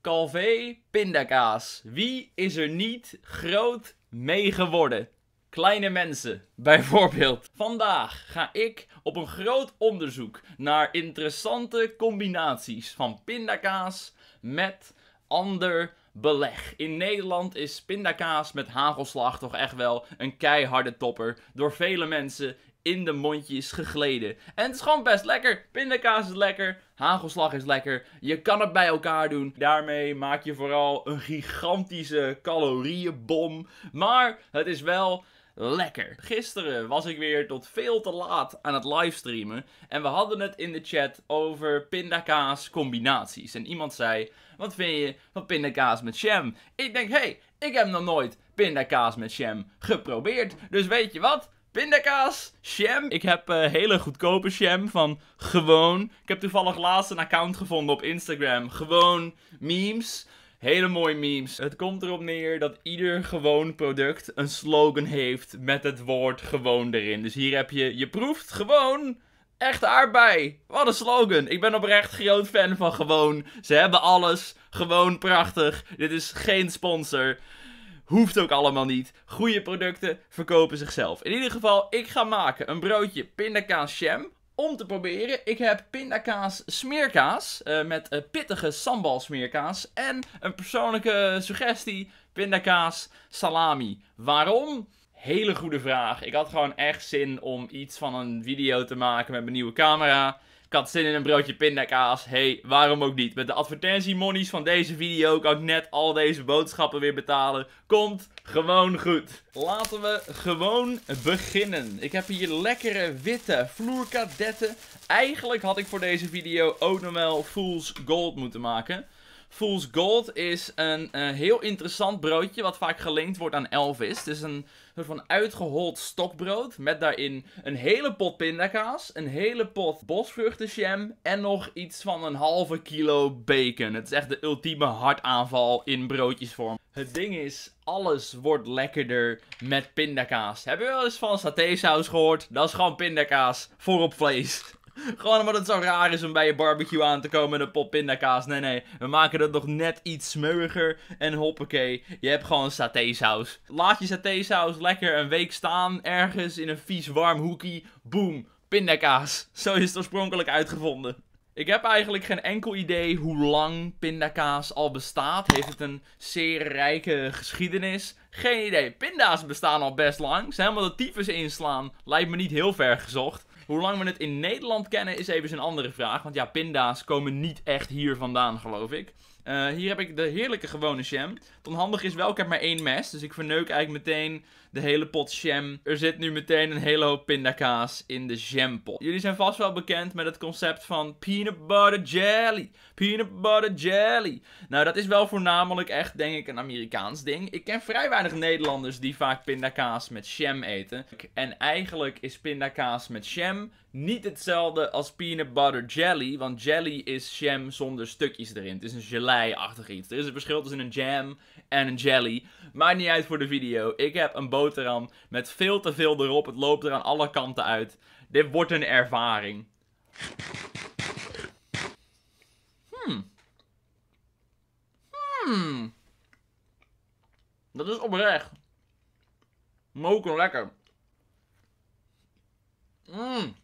Calvé pindakaas. Wie is er niet groot mee geworden? Kleine mensen, bijvoorbeeld. Vandaag ga ik op een groot onderzoek naar interessante combinaties van pindakaas met ander beleg. In Nederland is pindakaas met hagelslag toch echt wel een keiharde topper. Door vele mensen in de mondjes gegleden. En het is gewoon best lekker. Pindakaas is lekker. Hagelslag is lekker. Je kan het bij elkaar doen. Daarmee maak je vooral een gigantische calorieënbom. Maar het is wel lekker. Gisteren was ik weer tot veel te laat aan het livestreamen. En we hadden het in de chat over pindakaas combinaties. En iemand zei, wat vind je van pindakaas met jam? Ik denk, hé, hey, ik heb nog nooit pindakaas met jam geprobeerd. Dus weet je wat? Pindakaas, sham. Ik heb uh, hele goedkope sham van gewoon. Ik heb toevallig laatst een account gevonden op Instagram. Gewoon memes. Hele mooie memes. Het komt erop neer dat ieder gewoon product een slogan heeft met het woord gewoon erin. Dus hier heb je, je proeft gewoon echt aardbei. Wat een slogan. Ik ben oprecht groot fan van gewoon. Ze hebben alles. Gewoon prachtig. Dit is geen sponsor. Hoeft ook allemaal niet. Goede producten verkopen zichzelf. In ieder geval, ik ga maken een broodje pindakaas om te proberen. Ik heb pindakaas smeerkaas eh, met eh, pittige sambal smeerkaas en een persoonlijke suggestie pindakaas salami. Waarom? Hele goede vraag. Ik had gewoon echt zin om iets van een video te maken met mijn nieuwe camera. Ik had zin in een broodje pindakaas. hey, waarom ook niet? Met de advertentiemonies van deze video kan ik net al deze boodschappen weer betalen. Komt gewoon goed. Laten we gewoon beginnen. Ik heb hier lekkere witte vloerkadetten. Eigenlijk had ik voor deze video ook nog wel Fool's Gold moeten maken. Fool's Gold is een eh, heel interessant broodje wat vaak gelinkt wordt aan Elvis. Het is een soort van uitgehold stokbrood met daarin een hele pot pindakaas, een hele pot bosvruchtenjam en nog iets van een halve kilo bacon. Het is echt de ultieme hartaanval in broodjesvorm. Het ding is, alles wordt lekkerder met pindakaas. Hebben je wel eens van satésaus gehoord? Dat is gewoon pindakaas voor op vlees. Gewoon omdat het zo raar is om bij je barbecue aan te komen met een pop pindakaas. Nee, nee. We maken dat nog net iets smeuriger. En hoppakee, je hebt gewoon satésaus. Laat je satésaus lekker een week staan ergens in een vies warm hoekie. Boom, pindakaas. Zo is het oorspronkelijk uitgevonden. Ik heb eigenlijk geen enkel idee hoe lang pindakaas al bestaat. Heeft het een zeer rijke geschiedenis? Geen idee. Pinda's bestaan al best lang. Ze helemaal de tyfus inslaan lijkt me niet heel ver gezocht. Hoe lang we het in Nederland kennen is even een andere vraag. Want ja, pinda's komen niet echt hier vandaan, geloof ik. Eh, hier heb ik de heerlijke gewone jam. Het onhandig is wel, ik heb maar één mes. Dus ik verneuk eigenlijk meteen de hele pot jam. Er zit nu meteen een hele hoop pindakaas in de jampot. Jullie zijn vast wel bekend met het concept van peanut butter jelly. Peanut butter jelly. Nou, dat is wel voornamelijk echt, denk ik, een Amerikaans ding. Ik ken vrij weinig Nederlanders die vaak pindakaas met jam eten. En eigenlijk is pindakaas met jam niet hetzelfde als peanut butter jelly, want jelly is jam zonder stukjes erin. Het is een gelei-achtig iets. Er is een verschil tussen een jam en een jelly. Maakt niet uit voor de video. Ik heb een boterham met veel te veel erop. Het loopt er aan alle kanten uit. Dit wordt een ervaring. Hmm. Hmm. Dat is oprecht. Moken lekker. Mmm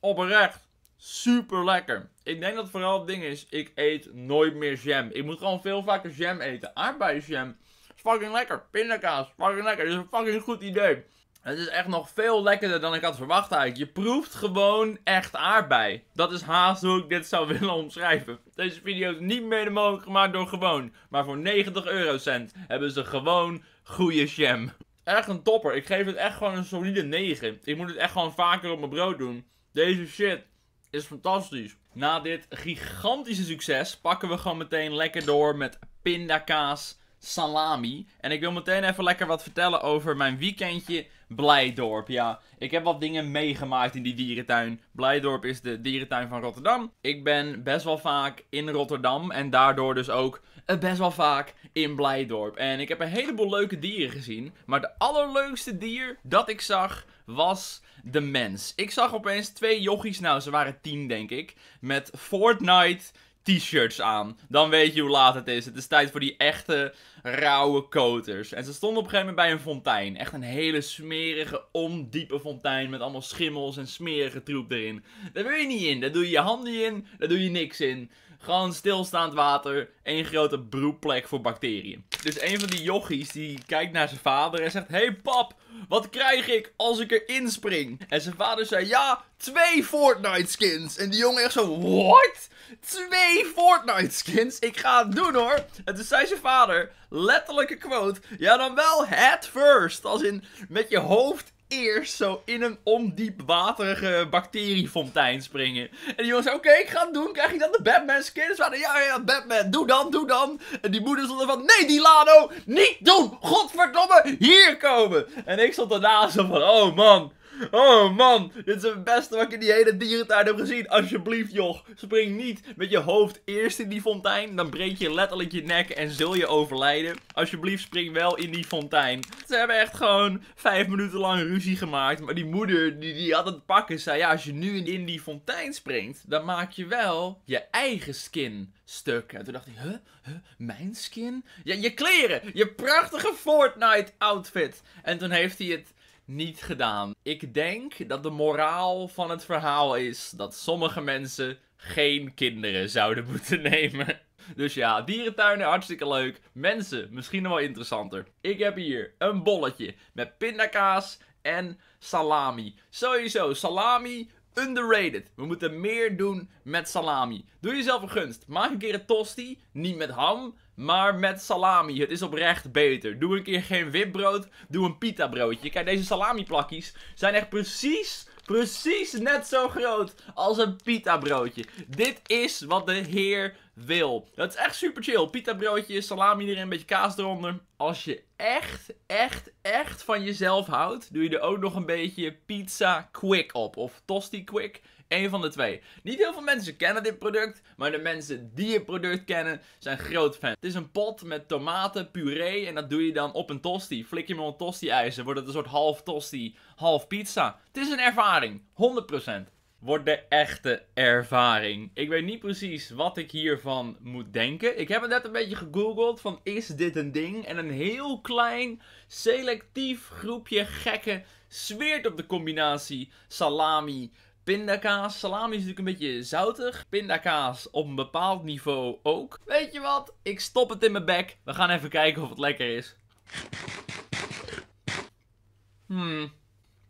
oprecht super lekker. Ik denk dat vooral het ding is, ik eet nooit meer jam. Ik moet gewoon veel vaker jam eten. Aardbeienjam is fucking lekker. Pindakaas, fucking lekker. is een fucking goed idee. Het is echt nog veel lekkerder dan ik had verwacht eigenlijk. Je proeft gewoon echt aardbei. Dat is haast hoe ik dit zou willen omschrijven. Deze video is niet mede mogelijk gemaakt door gewoon. Maar voor 90 eurocent hebben ze gewoon goede jam. Echt een topper. Ik geef het echt gewoon een solide 9. Ik moet het echt gewoon vaker op mijn brood doen. Deze shit is fantastisch. Na dit gigantische succes pakken we gewoon meteen lekker door met pindakaas salami. En ik wil meteen even lekker wat vertellen over mijn weekendje Blijdorp. Ja, ik heb wat dingen meegemaakt in die dierentuin. Blijdorp is de dierentuin van Rotterdam. Ik ben best wel vaak in Rotterdam en daardoor dus ook eh, best wel vaak in Blijdorp. En ik heb een heleboel leuke dieren gezien. Maar de allerleukste dier dat ik zag was de mens. Ik zag opeens twee jochies, nou ze waren tien denk ik, met Fortnite t-shirts aan. Dan weet je hoe laat het is. Het is tijd voor die echte rauwe koters. En ze stonden op een gegeven moment bij een fontein. Echt een hele smerige, ondiepe fontein met allemaal schimmels en smerige troep erin. Daar wil je niet in. Daar doe je je handen in. Daar doe je niks in. Gewoon stilstaand water, één grote broedplek voor bacteriën. Dus een van die jochies die kijkt naar zijn vader en zegt... hey pap, wat krijg ik als ik erin spring? En zijn vader zei, ja, twee Fortnite skins. En die jongen echt zo, what? Twee Fortnite skins? Ik ga het doen hoor. En toen zei zijn vader, letterlijke quote... Ja, dan wel head first. Als in met je hoofd eerst zo in een ondiep waterige bacteriefontein springen. En die jongen zei, oké, ik ga het doen. Krijg ik dan de Batman skins? Ja, ja, Batman, doe dan, doe dan. En die moeder stond van, nee, die Lano, niet doen. Godverdomme, hier komen. En ik stond daarna zo van, oh man, Oh man, dit is het beste wat ik in die hele dierentuin heb gezien. Alsjeblieft joh, spring niet met je hoofd eerst in die fontein. Dan breek je letterlijk je nek en zul je overlijden. Alsjeblieft spring wel in die fontein. Ze hebben echt gewoon vijf minuten lang ruzie gemaakt. Maar die moeder, die, die had het pakken, zei ja als je nu in die fontein springt, dan maak je wel je eigen skin stuk. En toen dacht hij, huh? huh? Mijn skin? Ja, je kleren! Je prachtige Fortnite outfit! En toen heeft hij het niet gedaan. Ik denk dat de moraal van het verhaal is dat sommige mensen geen kinderen zouden moeten nemen. Dus ja, dierentuinen hartstikke leuk. Mensen misschien nog wel interessanter. Ik heb hier een bolletje met pindakaas en salami. Sowieso, salami underrated. We moeten meer doen met salami. Doe jezelf een gunst. Maak een keer een tosti, niet met ham, maar met salami, het is oprecht beter. Doe een keer geen witbrood, doe een pita broodje. Kijk, deze salami plakjes zijn echt precies, precies net zo groot als een pita broodje. Dit is wat de heer wil. Dat is echt super chill. Pita broodje, salami erin, een beetje kaas eronder. Als je echt, echt, echt van jezelf houdt, doe je er ook nog een beetje pizza quick op. Of tosti quick. Eén van de twee. Niet heel veel mensen kennen dit product, maar de mensen die het product kennen zijn groot fan. Het is een pot met tomaten, puree en dat doe je dan op een tosti. Flik je hem op een tosti-ijzer, wordt het een soort half tosti, half pizza. Het is een ervaring, 100% wordt de echte ervaring. Ik weet niet precies wat ik hiervan moet denken. Ik heb het net een beetje gegoogeld van is dit een ding? En een heel klein selectief groepje gekken zweert op de combinatie salami Pindakaas. Salami is natuurlijk een beetje zoutig. Pindakaas op een bepaald niveau ook. Weet je wat? Ik stop het in mijn bek. We gaan even kijken of het lekker is. Hmm.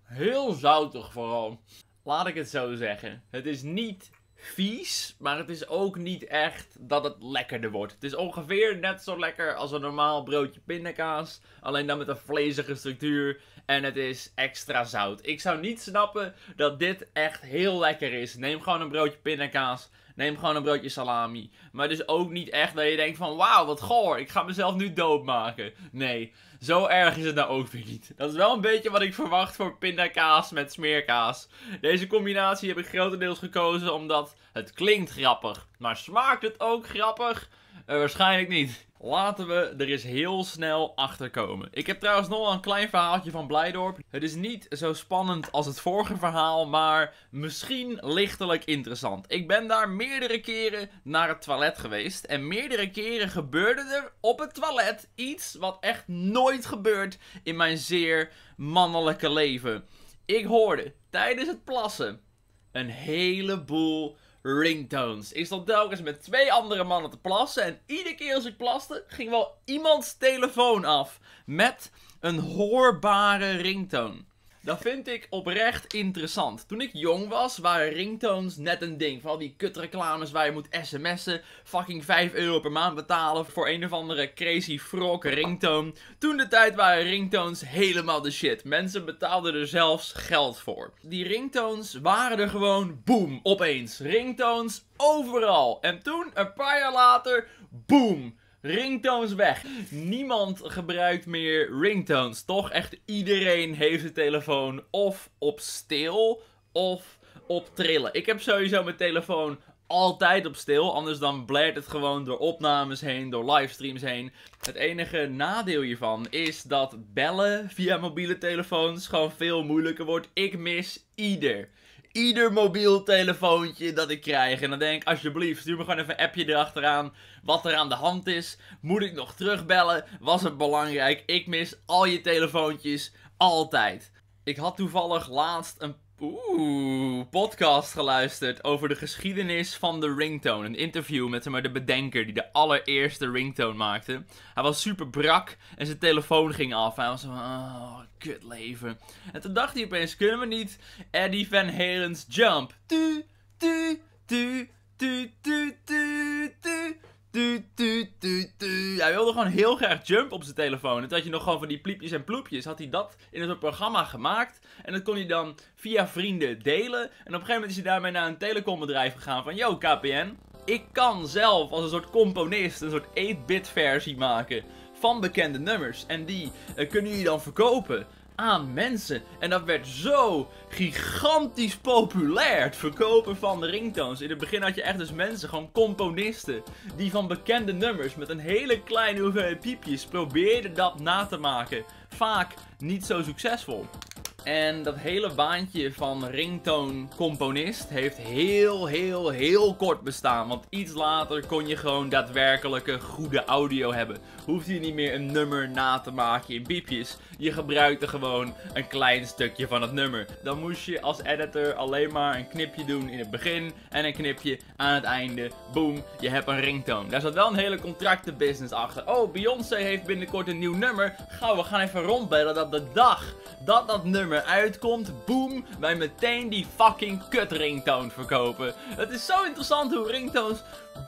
Heel zoutig vooral. Laat ik het zo zeggen. Het is niet vies, maar het is ook niet echt dat het lekkerder wordt. Het is ongeveer net zo lekker als een normaal broodje pindakaas, alleen dan met een vlezige structuur en het is extra zout. Ik zou niet snappen dat dit echt heel lekker is. Neem gewoon een broodje pindakaas Neem gewoon een broodje salami. Maar dus ook niet echt dat je denkt van, wauw, wat goor, ik ga mezelf nu doodmaken. Nee, zo erg is het nou ook weer niet. Dat is wel een beetje wat ik verwacht voor pindakaas met smeerkaas. Deze combinatie heb ik grotendeels gekozen omdat het klinkt grappig. Maar smaakt het ook grappig? Eh, waarschijnlijk niet. Laten we er eens heel snel achter komen. Ik heb trouwens nog een klein verhaaltje van Blijdorp. Het is niet zo spannend als het vorige verhaal, maar misschien lichtelijk interessant. Ik ben daar meerdere keren naar het toilet geweest. En meerdere keren gebeurde er op het toilet iets wat echt nooit gebeurt in mijn zeer mannelijke leven. Ik hoorde tijdens het plassen een heleboel ringtones. Ik stond telkens met twee andere mannen te plassen en iedere keer als ik plaste ging wel iemands telefoon af met een hoorbare ringtone. Dat vind ik oprecht interessant. Toen ik jong was, waren ringtones net een ding. Van die kutreclames waar je moet sms'en, fucking 5 euro per maand betalen voor een of andere crazy frog ringtone. Toen de tijd waren ringtones helemaal de shit. Mensen betaalden er zelfs geld voor. Die ringtones waren er gewoon, boom, opeens. Ringtones overal. En toen, een paar jaar later, boom Ringtones weg. Niemand gebruikt meer ringtones, toch? Echt iedereen heeft zijn telefoon of op stil of op trillen. Ik heb sowieso mijn telefoon altijd op stil, anders dan blaart het gewoon door opnames heen, door livestreams heen. Het enige nadeel hiervan is dat bellen via mobiele telefoons gewoon veel moeilijker wordt. Ik mis ieder ieder mobiel telefoontje dat ik krijg. En dan denk ik, alsjeblieft, stuur me gewoon even een appje erachteraan. Wat er aan de hand is. Moet ik nog terugbellen? Was het belangrijk? Ik mis al je telefoontjes. Altijd. Ik had toevallig laatst een Oeh, podcast geluisterd over de geschiedenis van de ringtone. Een interview met maar, de bedenker die de allereerste ringtone maakte. Hij was super brak en zijn telefoon ging af. Hij was van, oh, kut leven. En toen dacht hij opeens, kunnen we niet Eddie Van Halen's Jump? Tu, tu, tu, tu, tu, tu, tu. Tu, tu, tu, tu. Hij wilde gewoon heel graag jump op zijn telefoon. En toen had je nog gewoon van die pliepjes en ploepjes. Had hij dat in een soort programma gemaakt. En dat kon hij dan via vrienden delen. En op een gegeven moment is hij daarmee naar een telecombedrijf gegaan. Van, yo KPN, ik kan zelf als een soort componist een soort 8-bit versie maken van bekende nummers. En die eh, kunnen jullie dan verkopen aan mensen. En dat werd zo gigantisch populair. Het verkopen van de ringtones. In het begin had je echt dus mensen, gewoon componisten. Die van bekende nummers met een hele kleine hoeveelheid piepjes probeerden dat na te maken. Vaak niet zo succesvol. En dat hele baantje van ringtone-componist heeft heel, heel, heel kort bestaan. Want iets later kon je gewoon daadwerkelijke goede audio hebben. Hoefde je niet meer een nummer na te maken in biepjes. Je gebruikte gewoon een klein stukje van het nummer. Dan moest je als editor alleen maar een knipje doen in het begin en een knipje aan het einde. Boom, je hebt een ringtone. Daar zat wel een hele contractenbusiness achter. Oh, Beyoncé heeft binnenkort een nieuw nummer. Gauw, we gaan even rondbellen dat de dag dat dat nummer uitkomt, boem, wij meteen die fucking kut ringtone verkopen. Het is zo interessant hoe ringtones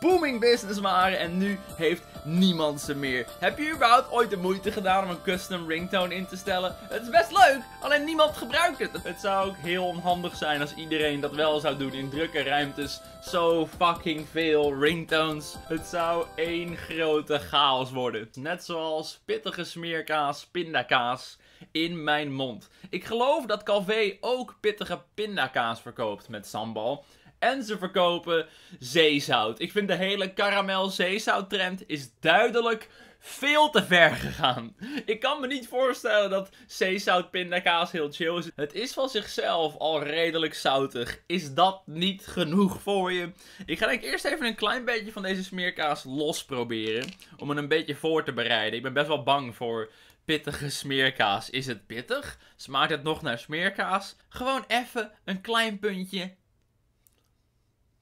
booming business waren en nu heeft niemand ze meer. Heb je überhaupt ooit de moeite gedaan om een custom ringtone in te stellen? Het is best leuk, alleen niemand gebruikt het. Het zou ook heel onhandig zijn als iedereen dat wel zou doen in drukke ruimtes. Zo fucking veel ringtones. Het zou één grote chaos worden. Net zoals pittige smeerkaas, pindakaas in mijn mond. Ik geloof dat Calvé ook pittige pindakaas verkoopt met sambal. En ze verkopen zeezout. Ik vind de hele karamel zeezout trend is duidelijk veel te ver gegaan. Ik kan me niet voorstellen dat zeezout pindakaas heel chill is. Het is van zichzelf al redelijk zoutig. Is dat niet genoeg voor je? Ik ga denk eerst even een klein beetje van deze smeerkaas los proberen. Om het een beetje voor te bereiden. Ik ben best wel bang voor pittige smeerkaas. Is het pittig? Smaakt het nog naar smeerkaas? Gewoon even een klein puntje.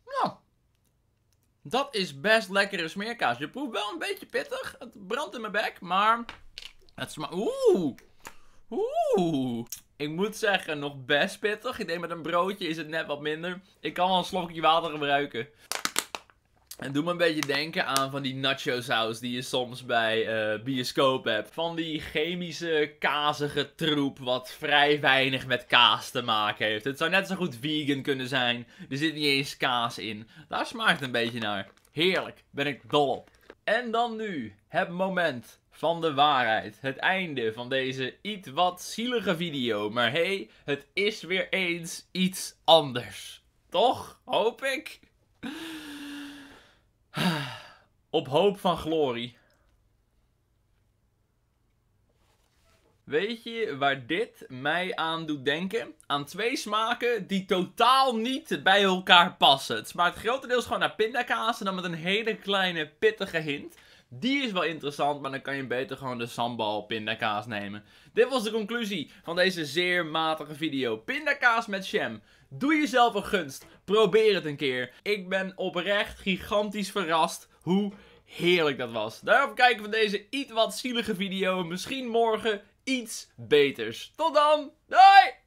Nou, dat is best lekkere smeerkaas. Je proeft wel een beetje pittig. Het brandt in mijn bek, maar het smaakt... Oeh! Oeh! Ik moet zeggen, nog best pittig. Ik denk met een broodje is het net wat minder. Ik kan wel een slokje water gebruiken. En doe me een beetje denken aan van die nacho saus die je soms bij eh, bioscoop hebt. Van die chemische, kazige troep wat vrij weinig met kaas te maken heeft. Het zou net zo goed vegan kunnen zijn. Er zit niet eens kaas in. Daar smaakt een beetje naar. Heerlijk, ben ik dol op. En dan nu, het moment van de waarheid. Het einde van deze iets wat zielige video. Maar hey, het is weer eens iets anders. Toch? Hoop ik. Op hoop van glorie. Weet je waar dit mij aan doet denken? Aan twee smaken die totaal niet bij elkaar passen. Het smaakt grotendeels gewoon naar pindakaas en dan met een hele kleine pittige hint. Die is wel interessant, maar dan kan je beter gewoon de sambal pindakaas nemen. Dit was de conclusie van deze zeer matige video. Pindakaas met sham. Doe jezelf een gunst. Probeer het een keer. Ik ben oprecht gigantisch verrast hoe heerlijk dat was. Daarom kijken we deze iets wat zielige video. Misschien morgen iets beters. Tot dan. Doei!